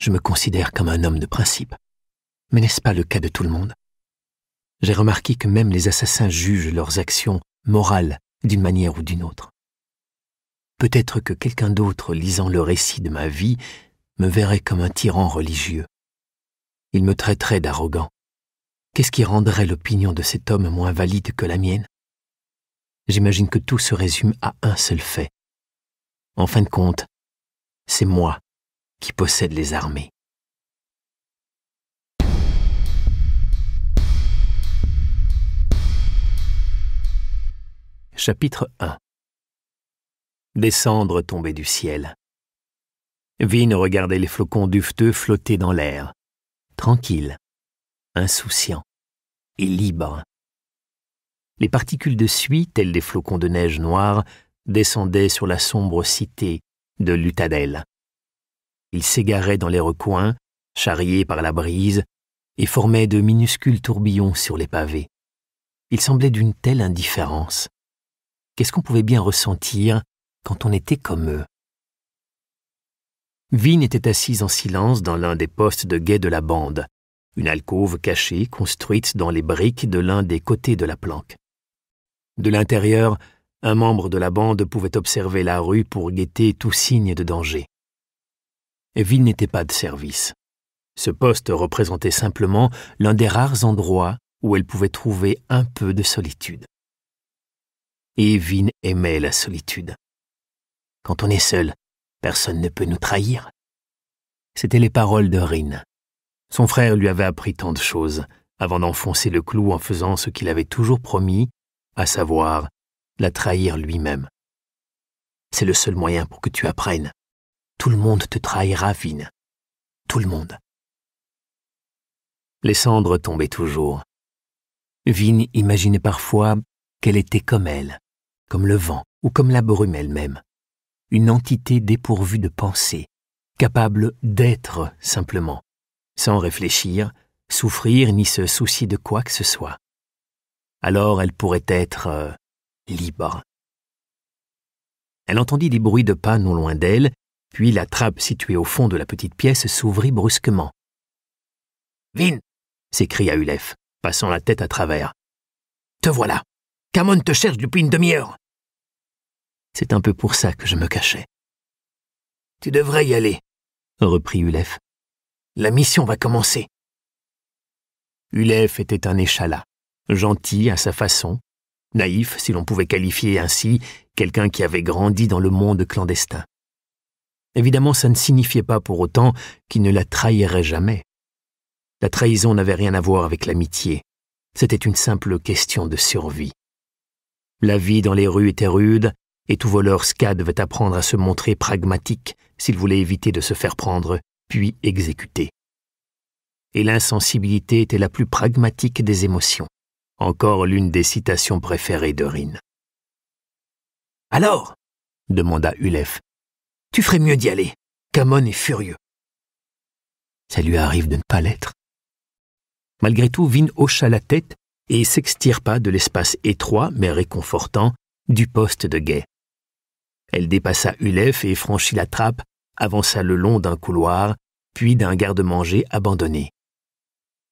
Je me considère comme un homme de principe. Mais n'est-ce pas le cas de tout le monde J'ai remarqué que même les assassins jugent leurs actions morales d'une manière ou d'une autre. Peut-être que quelqu'un d'autre, lisant le récit de ma vie, me verrait comme un tyran religieux. Il me traiterait d'arrogant. Qu'est-ce qui rendrait l'opinion de cet homme moins valide que la mienne J'imagine que tout se résume à un seul fait. En fin de compte, c'est moi qui possède les armées. Chapitre 1 Descendre cendres du ciel. Vine regardait les flocons duveteux flotter dans l'air, tranquille, insouciant et libre. Les particules de suie, telles des flocons de neige noire, descendaient sur la sombre cité de Lutadelle, ils s'égaraient dans les recoins, charriés par la brise, et formaient de minuscules tourbillons sur les pavés. Il semblait d'une telle indifférence. Qu'est-ce qu'on pouvait bien ressentir quand on était comme eux Vine était assise en silence dans l'un des postes de guet de la bande, une alcôve cachée construite dans les briques de l'un des côtés de la planque. De l'intérieur, un membre de la bande pouvait observer la rue pour guetter tout signe de danger. Ville n'était pas de service. Ce poste représentait simplement l'un des rares endroits où elle pouvait trouver un peu de solitude. Et aimait la solitude. Quand on est seul, personne ne peut nous trahir. C'étaient les paroles de Rin. Son frère lui avait appris tant de choses avant d'enfoncer le clou en faisant ce qu'il avait toujours promis, à savoir la trahir lui-même. C'est le seul moyen pour que tu apprennes. Tout le monde te trahira, Vine. Tout le monde. Les cendres tombaient toujours. Vine imaginait parfois qu'elle était comme elle, comme le vent ou comme la brume elle-même, une entité dépourvue de pensée, capable d'être simplement, sans réfléchir, souffrir ni se soucier de quoi que ce soit. Alors elle pourrait être euh, libre. Elle entendit des bruits de pas non loin d'elle puis la trappe située au fond de la petite pièce s'ouvrit brusquement. Vin s'écria Ulef, passant la tête à travers. Te voilà Kamon te cherche depuis une demi-heure C'est un peu pour ça que je me cachais. Tu devrais y aller, reprit Ulef. La mission va commencer. Ulef était un échalas, gentil à sa façon, naïf si l'on pouvait qualifier ainsi quelqu'un qui avait grandi dans le monde clandestin. Évidemment, ça ne signifiait pas pour autant qu'il ne la trahirait jamais. La trahison n'avait rien à voir avec l'amitié. C'était une simple question de survie. La vie dans les rues était rude, et tout voleur ska devait apprendre à se montrer pragmatique s'il voulait éviter de se faire prendre, puis exécuter. Et l'insensibilité était la plus pragmatique des émotions, encore l'une des citations préférées de Rin. Alors demanda Ulef, tu ferais mieux d'y aller. Camon est furieux. Ça lui arrive de ne pas l'être. Malgré tout, Vin hocha la tête et s'extirpa de l'espace étroit mais réconfortant du poste de guet. Elle dépassa Ulef et franchit la trappe, avança le long d'un couloir, puis d'un garde-manger abandonné.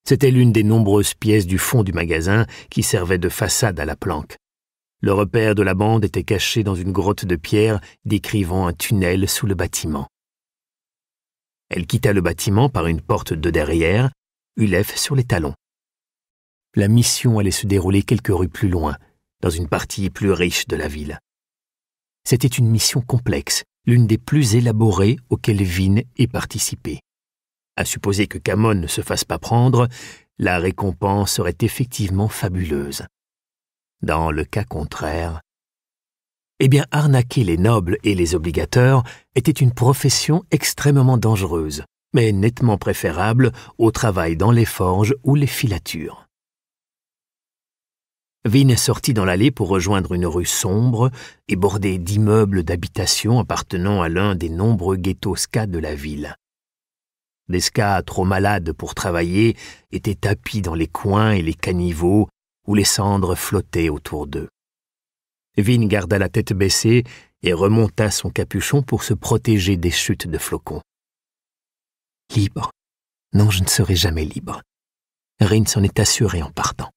C'était l'une des nombreuses pièces du fond du magasin qui servait de façade à la planque. Le repère de la bande était caché dans une grotte de pierre décrivant un tunnel sous le bâtiment. Elle quitta le bâtiment par une porte de derrière, Ulef sur les talons. La mission allait se dérouler quelques rues plus loin, dans une partie plus riche de la ville. C'était une mission complexe, l'une des plus élaborées auxquelles Vin ait participé. À supposer que Camon ne se fasse pas prendre, la récompense serait effectivement fabuleuse. Dans le cas contraire, eh bien arnaquer les nobles et les obligateurs était une profession extrêmement dangereuse, mais nettement préférable au travail dans les forges ou les filatures. Vine sortit dans l'allée pour rejoindre une rue sombre et bordée d'immeubles d'habitation appartenant à l'un des nombreux ghettos ska de la ville. Des ska trop malades pour travailler étaient tapis dans les coins et les caniveaux où les cendres flottaient autour d'eux. Vin garda la tête baissée et remonta son capuchon pour se protéger des chutes de flocons. Libre. Non, je ne serai jamais libre. Rin s'en est assuré en partant.